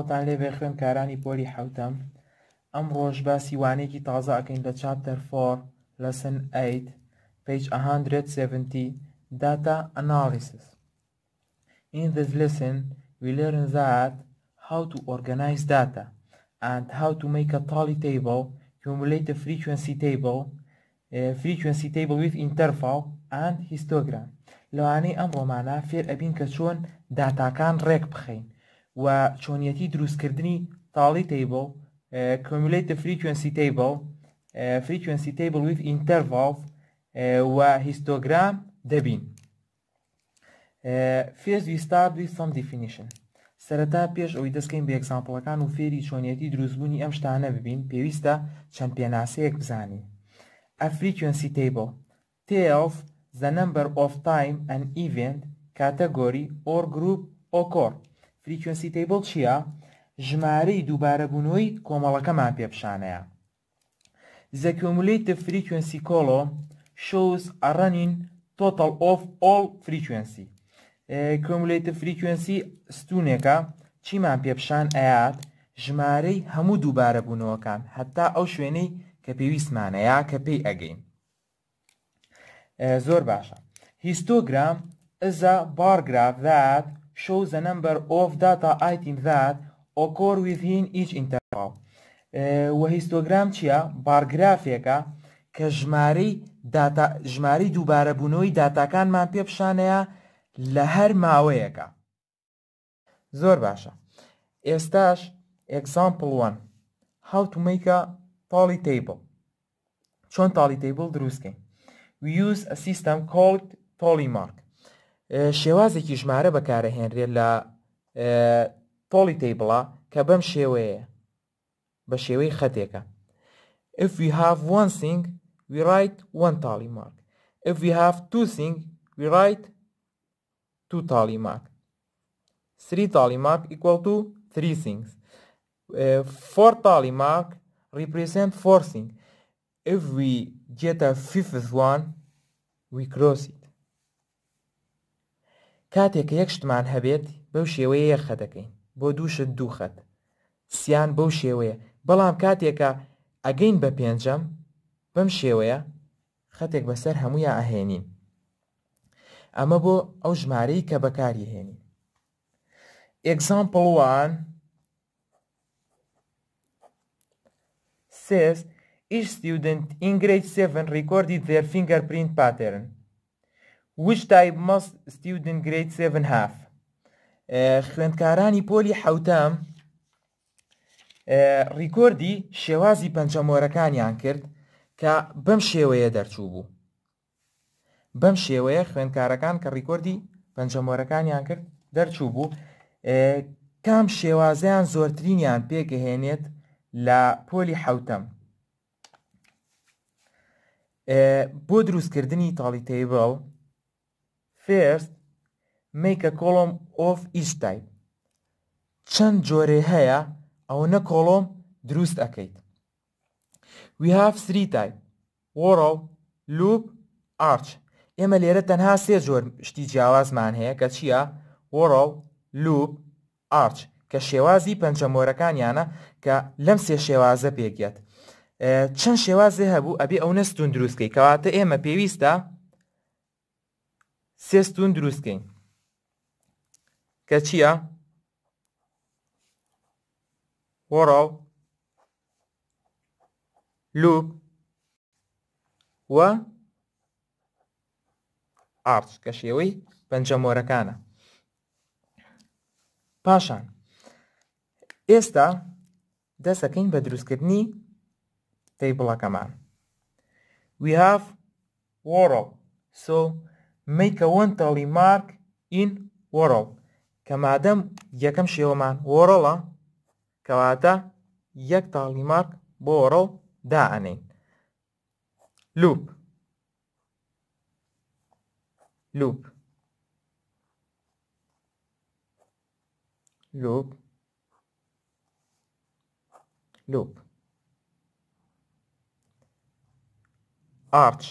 سڵاوتان لێبێ خوێنکارانی پۆلی حوتەم ئەم ڕۆژ باسی وانێکی تازاکەین لە چاپتەر فۆر لە سن ئەیت پێیج 170 داتا ئەنالیسس in this lesson we learn that how to organize data and how to make a tally table cumulate a frequency table a frequency table with interval and histogram لەوانەی ئەم ڕۆمانە فێر ئەبین کە چۆن داتاکان ڕێک بخەین و چۆنیەتی دروستکردنی تاڵی تیبل کمیلیتە فریکوێنسی تیبل فریکوێنسی تیبل ویت ئینتەرڤاڵ و هیستۆگرام دەبین فێز ویستابی سم دیفینیشن سەرەتا پێش ئەوی دەستکەین بە ئەکسامپلەکان و فێری چۆنیەتی دروستبوونی ئەم شتانە ببین پێویستە چەند پێناسەیەک بزانین ئەفریکوێنسی تیبل تف the number of time an event category or group or core فریکوێنسی تیبڵ چییە؟ ژمارەی دووبارەبوونەوەی کۆمەڵەکەمان پێپشانەیە. زەکیۆمولەیتە فریکوێنسی کۆڵۆ شوز ئەڕەنین تۆتەڵ ئۆف ئۆل فریکوێنسی. کۆمولەیتە فریکوێنسی ستونێکە چیمان پێپشان ئەیات ژمارەی هەموو دووبارەبوونەوەکان هەتا ئەو شوێنەی کە پێویستمانەیە کە پێی ئەگەین. Eh, زۆر باشە. هیستۆگرام is a bar graph that shows the number of data items that occur within each interval و هیستۆگرام چییە بارگرافێکە کە ژمارەی ژماری دووبارە بوونەوەی داتاکانمان پێ پیششانەیە لە هەر ماوەیەەکە زۆر باشە ئێستاش ئەگزامپڵوان how to make a poly table چۆن تاڵی تیبل دروستکەین we use a system called polymark شێوازێکی ژمارە بەکارەهێنرێت لە پۆلی تیبڵە کە بەم شێوەیە بە شێوەی خەتێکە if we have one thing we write one tally mark if we have two things, we write two tally mark three tally mark equal to three things uh, four tally mark represent four things if we get a fifth one we cross it کاتێک یەکشتمان هەبێت بەو شێوەیە یەخە دەکەین بۆ دووشت دوو خەت سیان بەو شێوەیە بەڵام کاتێکە ئەگەین بە پێنجەم بەم شێوەیە خەتێک بەسەر هەمویان ئەهێنین ئەمە بۆ ئەو ژمارەی کە بەکاری هێنین ئەگزامپڵوان سێس ئیش ستودنت ئینگریت 7 ریکۆردی دێر فینگەر پرینت پاتێرن which type must student grade 7 have э, خوێندکارانی پۆلی حوتەم ڕیکۆردی э، شێوازی پەنجەمۆرەکانیان کرد کە بەم شێوەیە دەرچوو بوو بەم شێوەیە خوێندکارەکان کە ڕیکۆردی پەنجەمۆرەکانیان کرد دەرچوو بوو э، کام شێوازیان زۆرترینیان پێکەهێنێت لە پۆلی حوتەم بۆ دروستکردنی تاڵی تیبڵ First, make a column of each type. چەند جۆرێ هەیە ئەوەنە کۆڵۆم دروست ئەەکەیت. We have three type. وەڕۆ، لوپ، ئارچ. ئێمە لێرە تەنها سێ جۆر شتی جیاوازمان هەیە کە چییە؟ وەڕۆ، لوپ، ئارچ کە شێوازی پەنجەمۆرەکانیانە کە لەم سێ شێوازە پێگێت. چەند شێوازێ هەبوو ئەبێ ئەو نەستون دروستکەی کەواتە ئێمە پێویستە، سێ ستون دروستکەین کە چییە؟ وەڕاو لوب وە ئارچ کە شێوەی پەنجەمۆرەکانە پاشان ئێستا دەسەکەین بە دروستکردنی تەیبڵەکەمان we have وەڕاو so make a one mark in world کەمادەم یەکەم شێوەمان وەڕۆڵە کەواتە یەک تاڵیمارک بورو وەڕۆڵ دائەنین لوب لوپ لوب لوب ارتش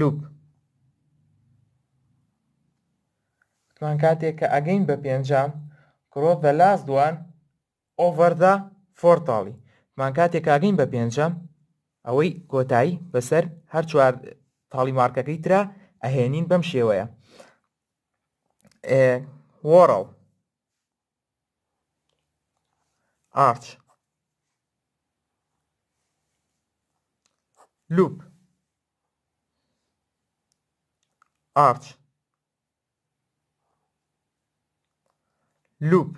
لوپ توان کاتێک کە ئەگەین بە پێنجام کرۆت دە لاس دوان ئۆڤەردا فۆرتاڵی مان کاتێک ئاگەین بە پێنجام ئەوەی کۆتایی بەسەر هەر چوار تاڵی مارکەکەی ترا ئەهێنین بەم شێوەیە وەڕڵ ئارچ لوپ arch loop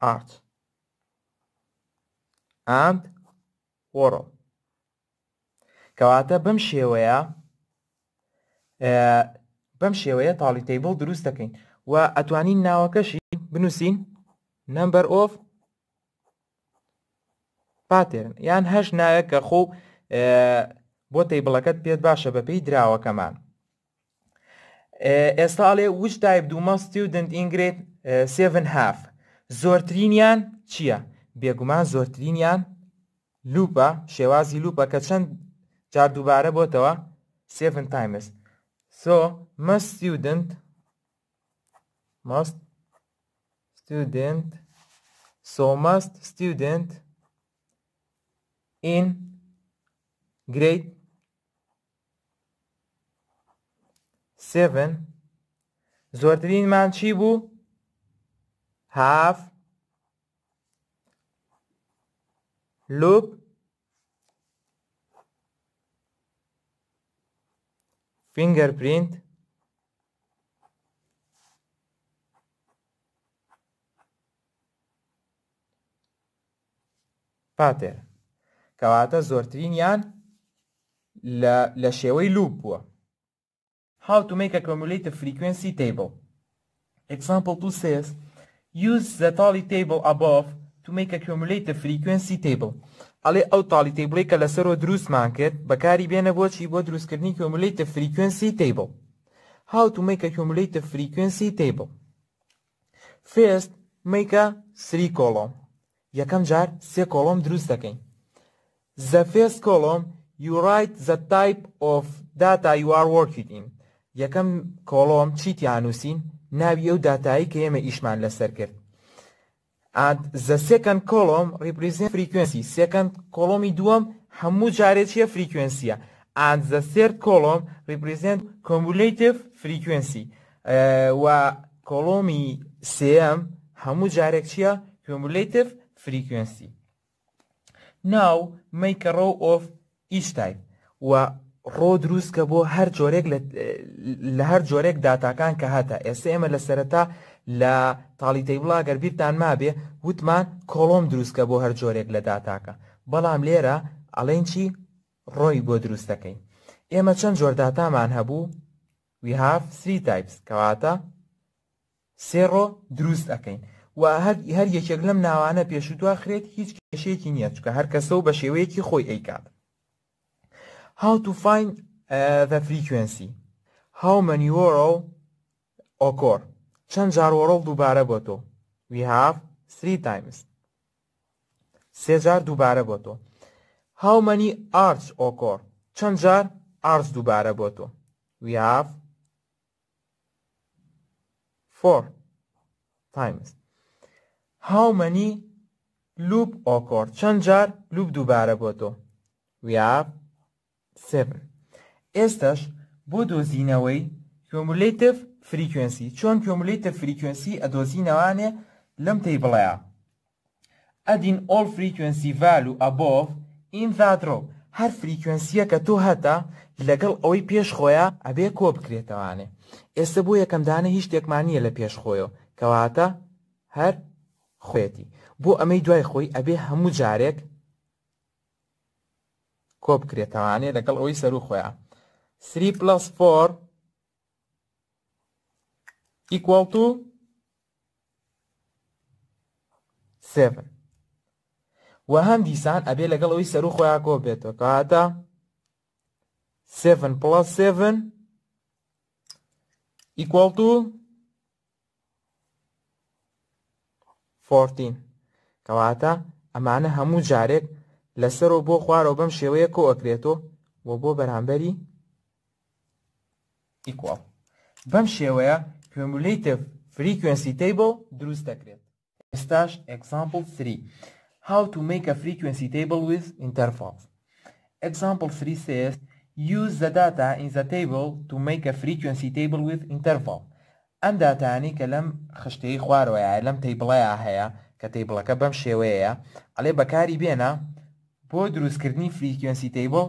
arch and whirl کەواتە بەم شێوەیە بەم شێوەیە تاڵی تیبڵ دروست دەکەین و ئەتوانین ناوەکەشی بنووسین نمبەر ئۆف پاتێرن یان هەش ناوێت کە خۆ بۆ تەیبڵەکەت پێت باشە بەپی دراوەکەمان ئێستاڵێ وچ دایب دوومە ستیودنت ئینگرێت 7هاف زۆرترینیان چییە؟ بێگومان زۆرترینیان لوپە شێوازی لوپە کە چەند جار دووبارە بۆتەوە 7 تایمس سۆ مە ستیودنت must student so must student in grade 7 زۆرترینمان چی بوو؟ هاف لوب fingerprint پاتێر کەواتە زۆرترین یان لە شێوەی لوپ بووە how to make a cumulative frequency table. Example 2 says, use the tally table above to make a cumulative frequency table. tally table kala تیبڵی کە لەسەرەوە bakari کرد بەکاری بێنە بۆچی بۆ دروستکردنی کۆمولیتە frequency table. how to make a cumulative frequency table first make a three column یەکەم جار سێ کۆڵۆم دروست دەکەین the first column you write the type of data you are working in یەکەم کۆڵۆم چیتیان نووسین ناوی ئەو داتایی کە ئێمە ئیشمان لەسەر کرد the second column represent frequency second کۆڵۆمی دووەم هەموو جارێک چیە فریکوێنسیە and the third column represent cumulative frequency و کۆڵۆمی سم هەموو جارێک چیە cumulative frequency now make a row of each type و ڕۆ دروستکە بۆ هەر جۆرێک لە هەر جۆرێک داتاکان کە هاتە ئێستا ئێمە لە سەرەتا لە تاڵیتەی بڵا گەربیرتان مابێ وتمان کۆڵۆم دروستکە بۆ هەر جۆرێک لە داتاکە بەڵام لێرە ئەڵێن چی ڕۆی بۆ دروستەکەین ئێمە چەند جۆرداتامان هەبوو ویهاف سی تایپس کەواتە سێڕۆ دروست ئەەکەین و هەر یەکێک لەم ناوانە پێشوتوا خرێت هیچ کێشێکی نییە چکە هەر کەسە و بە شێوەیەکی خۆی ئەیکات how to find uh, the frequency how many euro occur چند جار ورول دوباره با تو we have three times سه جار دوباره با تو how many arts occur چند جار arts دوباره با تو we have four times how many loop occur چند جار loop دوباره با تو we have ئێستاش بۆ دۆزینەوەی کۆمولێتف فریکوێنسی چۆن کۆمولێتە فریکوێنسی ئەدۆزینەوانێ لەم تی بڵەیە ئەدین ئۆل فریکوێنسی ڤال و ئەبۆف ئین ذاتڕۆ هەر فریکوێنسیە کە تۆ هەتا لەگەڵ ئەوەی پێشخۆیە ئەبێ کۆ بکرێتەوانێ ئێستا بۆ یەکەمدانە هیچ شتێکمانیە لە پێشخۆیەوە کەواتە هەر خوێتی بۆ ئەمەی دوای خۆی ئەبێ هەموو جارێک کۆ بکرێتەوانێ لەگەڵ ئەوی سەر و خۆیان 3 پلس 4 equal to 7 و هەم دیسان ئەبێ لەگەڵ ئەوی سەر و خۆیان کۆ بێتەوە کەهاتە 7 plus 7 equal to 14 کەواتە ئەمانە هەموو جارێک لەسەرەوە بۆ خوارەوە بەم شێوەیە کۆ ئەکرێتەوە و بۆ بەرامبەری ئیکواڵ بەم شێوەیە کوێمولەیتە فریکوێنسی تیبل دروست دەکرێت ئێستاش ئەکسامپل 3 how to make a frequency table with intervals example 3 says use the data in the table to make a frequency table with interval ئەم داتانی کە لەم خشتەی خوارەوەیە لەم تیبڵەیە هەیە کە تیبڵەکە بەم شێوەیە ئەلێ بەکاری بێنە بۆ دروستکردنی فریکوێنسی تیبڵ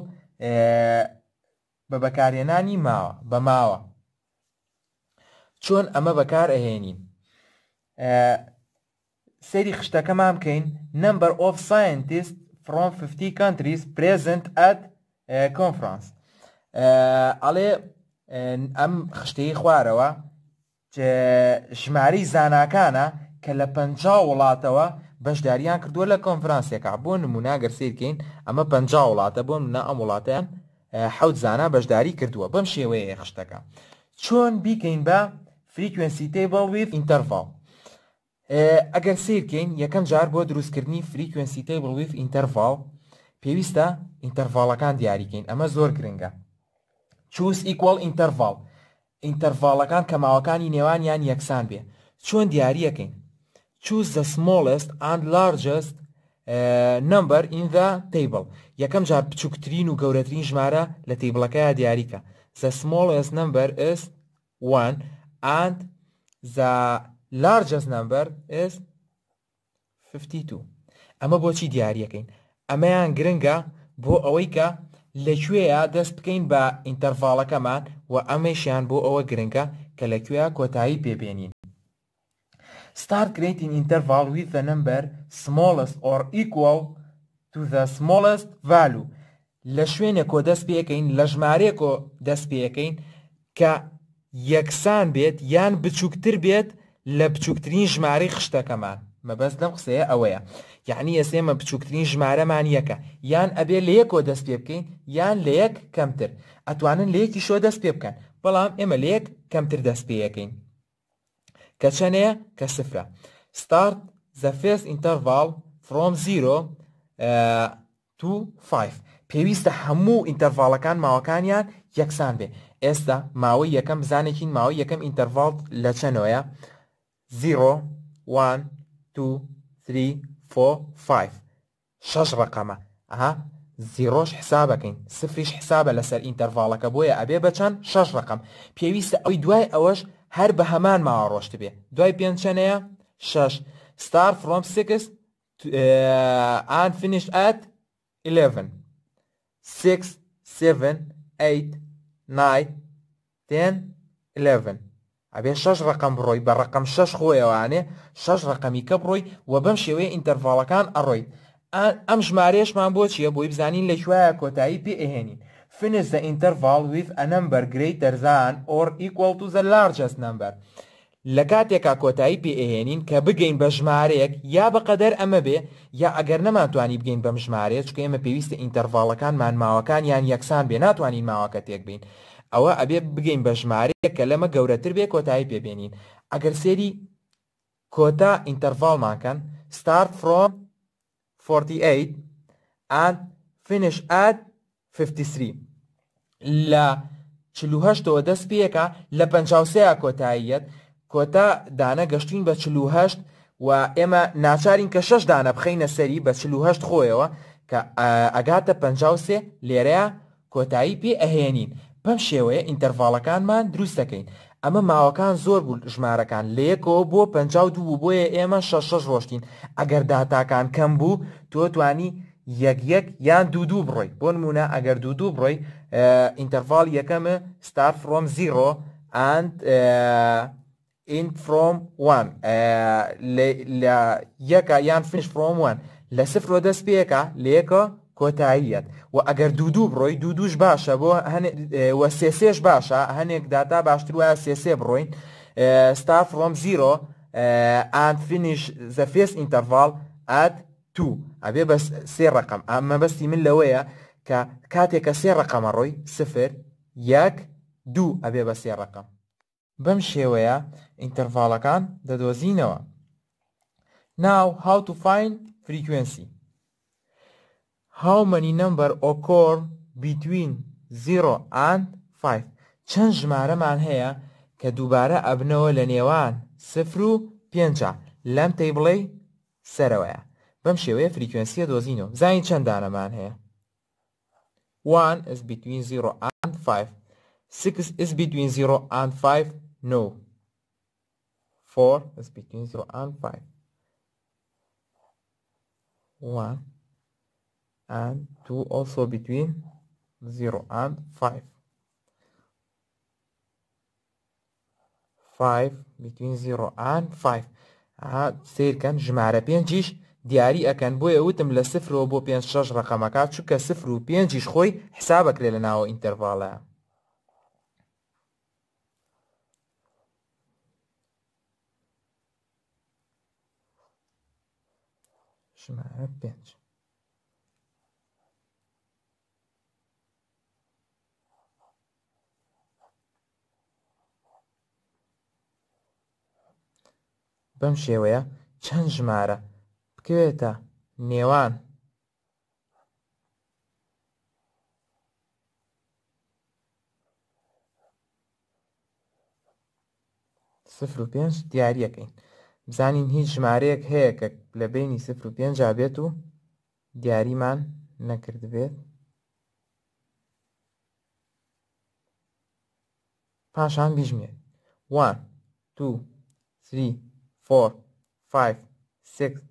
بە بەکارهێنانی ماوە بە ماوە چۆن ئەمە بەکار ئەهێنین سەری خشتەکەمان بکەین نمبەر ئۆف ساینتیست فرۆم 50 کانتریز پرزنت ئەت کۆنفرانس ئەڵێ ئەم خشتەی خوارەوە ژماری زاناکانە کە لە پەنج وڵاتەوە بەشداریان کردووە لە کۆنفرانسیەکە بۆ نموناگەر سیرکەین ئەمە پ وڵاتە بۆ منە ئەم وڵاتیان حەوت زانە بەشداری کردووە بەم شێوەیە خشتەکە چۆن بیکەین بە فریکوێنسی تێبڵ ویف ئینتەرڤڵ ئەگەر سیرکەین یەکەم جار بۆ دروستکردنی فریکوێنسی تێبڵ ویف ئینتەرڤڵ پێویستە ئینتەرڤڵەکان دیاریکەین ئەمە زۆر گرنگە چوس ئیکۆڵ ئینتەرڤڵ ئینتەرڤڵەکان کەماوەکانی نێوانیان یەکسان بێ چۆن دیاریەکەین choose the smallest and largest نمبر ایندا تیبل یەکەم جار بچووکترین و گەورەترین ژمارە لە تیبلەکە دیاریکە the smallest number is 1 and the largest number is 52 ئەمە بۆچی دیاریەکەین ئەمەیان گرنگە بۆ ئەوەی کە لەکوێە دەست بکەین بە ئینتەرڤالەکەمان و ئەمەشیان بۆ ئەوە گرنگە کە لەکوێ کۆتایی پێبێنین start creating interval with the number smallest or equal to the smallest value لە شوێنێکۆ دەست پێەکەین لە ژمارەیەکۆ دەست پێەکەین کە یەکسان بێت یان بچووکتر بێت لە بچووکترین ژماری خشتەکەمان مەبەست لەم قسەیە ئەوەیە یعنی ئێسێمە بچووکترین ژمارەمان یەکە یان ئەبێ لە یەکۆ دەست پێ بکەین یان لە یەک کەمتر ئەتوانن لە یەکی شۆ دەست پێ بکەن بەڵام ئێمە لە یەک کەمتر دەست پێەکەین کە چەندەیە کە سفرە start the first interval from 0 to 5 پێویستە هەموو ئینتەرڤالەکان ماوەکانیان یەکسان بێ ئێستا ماوەی یەکەم بزانێکین ماوەی یەکەم ئینتەرڤالت لە چەنۆیە 0 1 2 3 4 5 شش ڕقەمە ئەها زیرۆش حسابەکەین سفریش حسابە لەسەر ئینتەرڤالەکە بۆیە ئەبێ بەچەند شش ڕقم پێویستە ئەوی دوای ئەوەش هەر بە هەمان ماوە ڕۆشت بێ دوای پێنجەنەیە شش ستار فرۆم سکس ئان فینیش ئەت 11 6 7 8 9 10 11 ئەبێ شش ڕقم بڕۆی بە ڕقم شش خۆیەوانێ شش ڕقمی کە بڕۆی و بەم شێوەیە ئینتەرڤڵەکان ئەڕۆی ئەم ژمارێشمان بۆ چیە بۆی بزانین لە شوایە کۆتایی پێ ئەهێنین finish the interval with a number greater than or equal to the largest number لە کاتێکا کۆتایی پێئێنین کە بگەین بە ژمارەیەک یا بەقەدەر ئەمە بێ یا ئەگەر نەماتوانی بگەین بەم ژمارەیە چکە ئێمە پێویستە ئینتەرڤاڵەکانمان ماوەکان یان یەکسان بێ ناتوانین ماوەکە تێک بین ئەوە ئەبێ بگەین بە ژمارەیە کە لەمە گەورەتر بێ کۆتایی پێبێنین ئەگەر سێری کۆتا ئینتەرڤالمانکەن start from 48 and finish at 53. لە چهەوە دەست پێەکە لە پسەیە کۆتاییەت کۆتا دانە گەشتین بە چهشت و ئێمە ناچارین کە شش دانە بخینە سەری بە چهشت خۆیەوە کە ئەگاتە پسێ لێرەیە کۆتایی پێ ئەهێنین پەم شێوەیە ئینتەرڤالەکانمان دروستەکەین ئەمە ماوەکان زۆر بوو ژمارەکان لەیەکەوە بۆ پ دوو بۆیە ئێمە شش ڕۆشتین ئەگەر داتاکان کەم بوو تۆ توانی یەکیەک یان دوو دوو بڕۆی بۆ نمونە ئەگەر دوو دوو بڕۆی ئینتەرڤال یەکەمە ستار فرۆم زیرۆ ئەند ئین فرۆم وان لە یەکە یان فش فرۆم وان لە سفرۆ دەست پێەکە لێکە کۆتاییەت و ئەگەر دوو دوو بڕۆی دوو دووش باشە بۆ وە سێسێش باشە هەنێک داتا باشتر وایە سێسێ بڕۆین ستار فرۆم زیرۆ ئەند فینیش زەفێس ئینتەرڤال ئەت تو ئەبێ بە سێ ڕقم ئەمە بەستی من لەوەیە کە کاتێکە سێ ڕقەمە ڕۆی سفر یەک دوو ئەبێ بە سێ ڕقم بەم شێوەیە ئینتەرڤالەکان دەدۆزینەوە ناو هاو تو فین فریکوێنسی هاو مەنی نمبەر ئۆکۆر بیتوین 0 ئان 5 چەند ژمارەمان هەیە کە دووبارە ئەبنەوە لە نێوان سفر و پێنج لەم تەی بڵێ سەرەوەیە بەم شێوەیە فریکوێنسیە دۆزینەوە زانی چەند دانەمان 1 is between 0 and 5 6 is between 0 and 5 no 4 is between 0 and 5 1 and 2 also between 0 and 5 5 between 0 and 5 سير كان جمعة بين جيش دیاری ئەەکەن بۆ ئەوتم لە سفرەوە بۆ 5 ڕقەمەکە چووکە سفر و پێنجیش خۆی حسابەکرێ لە ناوە ئینتەرڤالە. ژمارە پێنج. بەم شێوەیە چەند ژمارە بکوێتە نێوان سفر و پێنج دیاریەکەین بزانین هیچ ژمارەیەک هەیە کە لە بینی سفر و پێنج بێت و دیاریمان نەکردبێت پاشان بیژمێت 1 2 3 4 5 6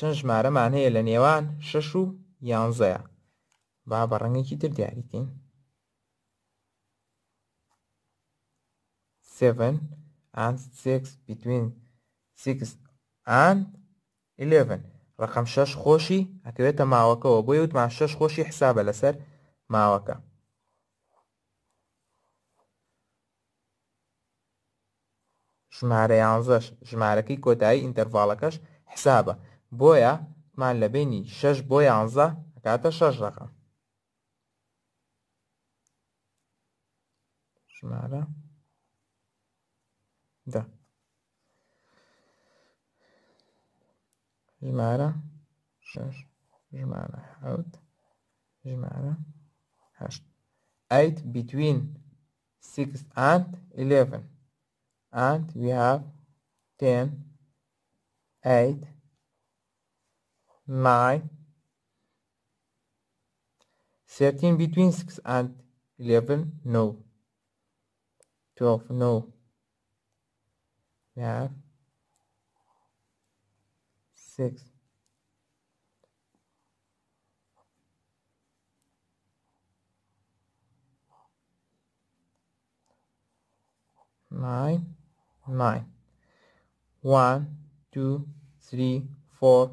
چەند ژمارەمان هەیە لە نێوان شەش و یانزەیە با بە ڕەنگێکی تر دیاریکەین seven and six between six and eleven ڕقم شەش خۆشی ئەکەوێتە ماوەکەەوە بۆی وتمان شەش خۆشی حسابە لەسەر ماوەکە ژمارە یانزەش ژمارەکەی کۆتایی ئینتەرڤالەکەش حسابە بويا مع لبيني شاش بويا بۆ كاتا شاش شەش ڕقم ژمارە دا ژمارە شاش ژمارە حوت ژمارە هەشت ايت بتوین six and eleven and we have ten eight my 13 between 6 and 11, no. 12, no. We have 6. Nine, nine. One, two, three, four,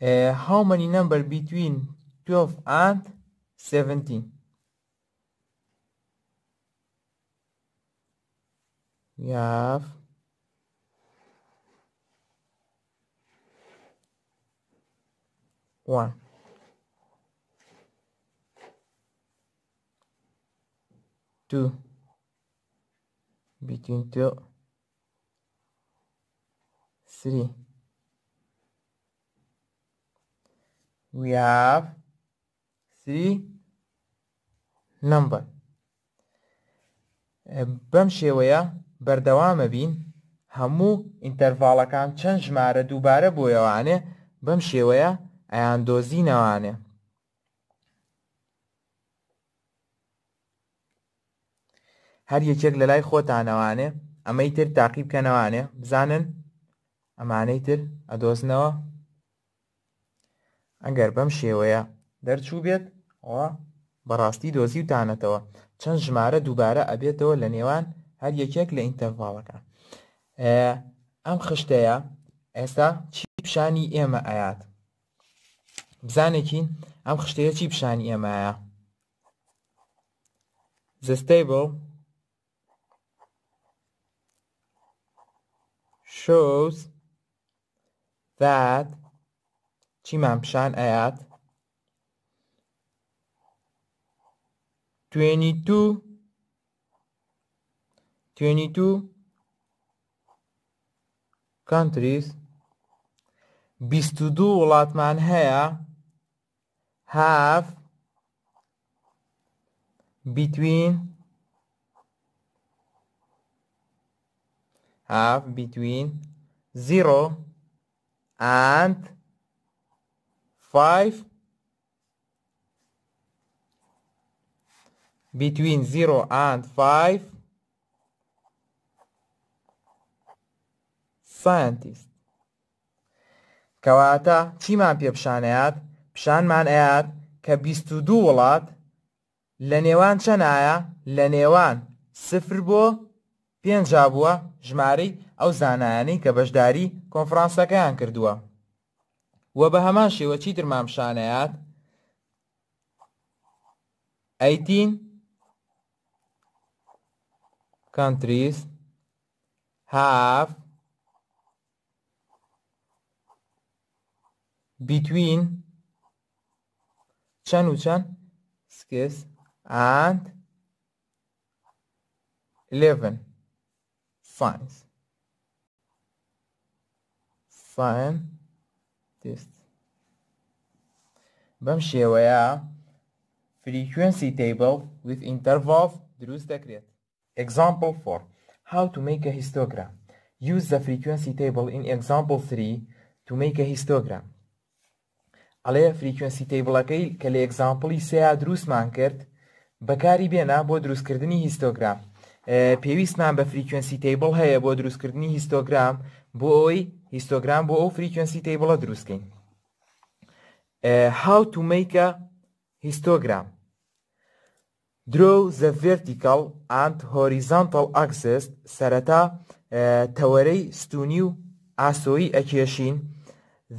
uh, how many number between 12 and 17 we have one two between two three we have three number بەم شێوەیە بەردەوامە بین هەموو ئینتەرڤالەکان چەند ژمارە دووبارە بۆیەوانێ بەم شێوەیە ئەیان دۆزینەوانێ هەر یەکێک لە لای خۆتانەوانێ ئەمەی تر تاقیبکەنەوانێ بزانن ئەمانەی تر ئەدۆزنەوە ئەگەر بەم شێوەیە دەرچوو بێت بەڕاستی دۆزیوتانەتەوە چەند ژمارە دووبارە ئەبێتەوە لە نێوان هەر یەکێک لە ئینتەڤاڵەکە ئەم خشتەیە ئێستا چی پیشانی ئێمە ئاات بزانێکی ئەم خشتەیە چی پیشانی ئێمەیە زستەی بۆ shows that چیمان ئايات 22 22 countries 22 وڵاتمان هەیە have between have between 0 and 5 between 0 and 5 scientist کەواتە چیمان پێ پیشانەیەات پیشانمان ئەیات کە 22 وڵات لە نێوان چەنایە لە نێوان سفر بۆ پێنج بووە ژمارەی ئەو زانایانی کە بەشداری کۆنفرانسەکەیان کردووە و بە چی شێوە چیتر مامشانەیات ایتین کانتریز هاف between چەند و چەند سکس اند 11 فاینز فاینز دەست بەم شێوەیە فریکوێنسی تیبل with interval دروست دەکرێت example 4 how to make a histogram use the frequency table in example 3 to make a histogram ئەڵێ فریکوێنسی تیبڵەکەی کە لە ئەگزامپلی سیا دروستمان کرد بەکاری بێنا بۆ دروستکردنی هیستۆگرام پێویستمان بە فریکوێنسی تیبل هەیە بۆ دروستکردنی هیستۆگرام بۆ ئەوی هیستۆگرام بۆ ئەو فریکوێنسی تیبڵە دروستکەین how to make a histogram draw the vertical and horizontal axis سەرەتا تەوەرەی ستونی و ئاسۆیی ئەکێشین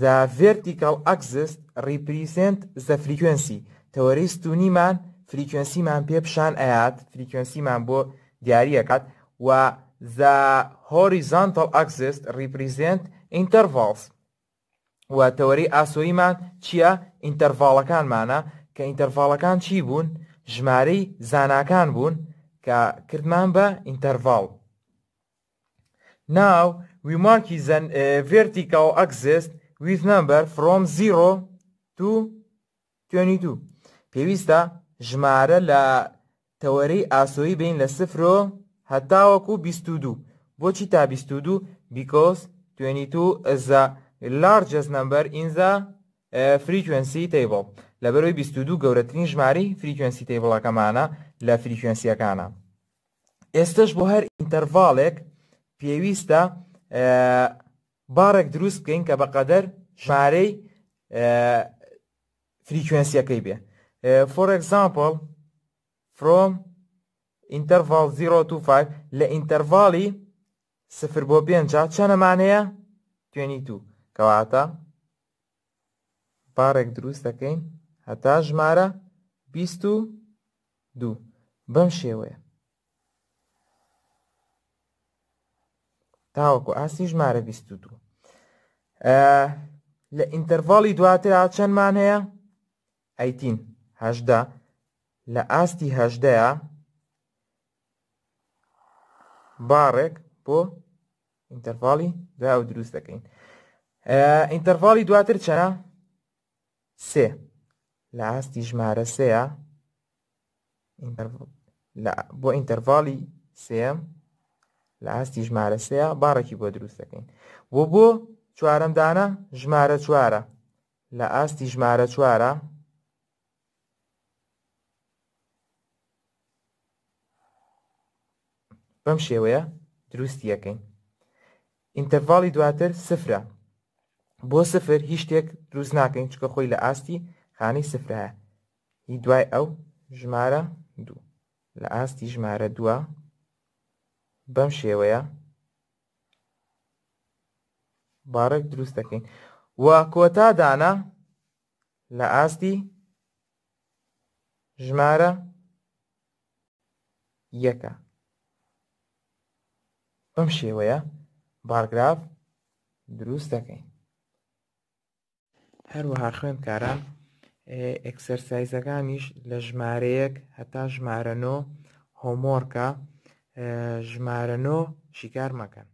the vertical axis represent the frequency تەوەرەی ستونیمان فریکوێنسیمان پێ پیشان ئەیات فریکوێنسیمان بۆ دیاریەکات و the horizontal axis represent intervals و تەوەری ئاسۆیمان چییە ئینتەرڤالەکانمانە کە ئینتەرڤالەکان چی بوون ژمارەی زاناکان بوون کە کردمان بە ئینتەرڤال ناو ویمارکی زەن ڤێرتیکا و ئەکزست ویت نمبەر فرۆم 0 تو 22 پێویستە ژمارە لە تەوەرەی ئاسۆیی بین لە سفرۆ هەتاوەکو دوو بۆچی تا دوو بیکۆس توێنی تو ئەزا لارجەس نمبەر ئینزا فریکوێنسی تیبڵ لە بەرەوەی دوو گەورەترین ژماری فریکوێنسی تیبڵەکەمانە لە فریکوێنسیەکانە ئێستش بۆ هەر ئینتەرڤالێک پێویستە بارێک دروست بکەین کە بەقەدەر ژمارەی فریکوێنسیەکەی بێ فۆر ئەگزامپل from interval 0 to 5 لە ئینتەرڤاڵی سفر بۆ پێنج چەنەمانەیە توێنی تو کەواتە پارێک دروست دەکەین هەتا ژمارە بیست و دوو بەم شێوەیە تاوەکو ئاسی ژمارە بیست و دوو لە ئینتەرڤاڵی دواتر چەندمان هەیە ئەیتینهدا لە ئاستی هەژدەیە باڕێک بۆ ئینتەرڤاڵی دو دروست دەکەین ئینتەرڤاڵی دواتر چەنە سێ لە ئاستی ژمارە سەیە بۆ ئینتەرڤاڵی سێم لە ئاستی ژمارە سەیە باڕێکی بۆ دروست دەکەین بۆ بۆ چوارەمدانە ژمارە چوارە لە ئاستی ژمارە چوارە بەم شێوەیە دروستیەکەین ئینتەڤاڵی دواتر سفرە بۆ سفر هیچ شتێک دروست ناکەین چکە خۆی لە ئاستی خانەی سفرایە هی دوای ئەو ژمارە دوو لە ئاستی ژمارە دووە بەم شێوەیە بارەک دروست دەکەین و کۆتا دانا لە ئاستی ژمارە یەکە بەم شێوەیە بارگراف دروست دەکەین هەروەها خوێندکاران ئەکسەرسایزەکانیش لە ژمارەیەک هەتا ژمارە نۆ هۆمۆرکە ژمارە نۆ شیکار مەکەن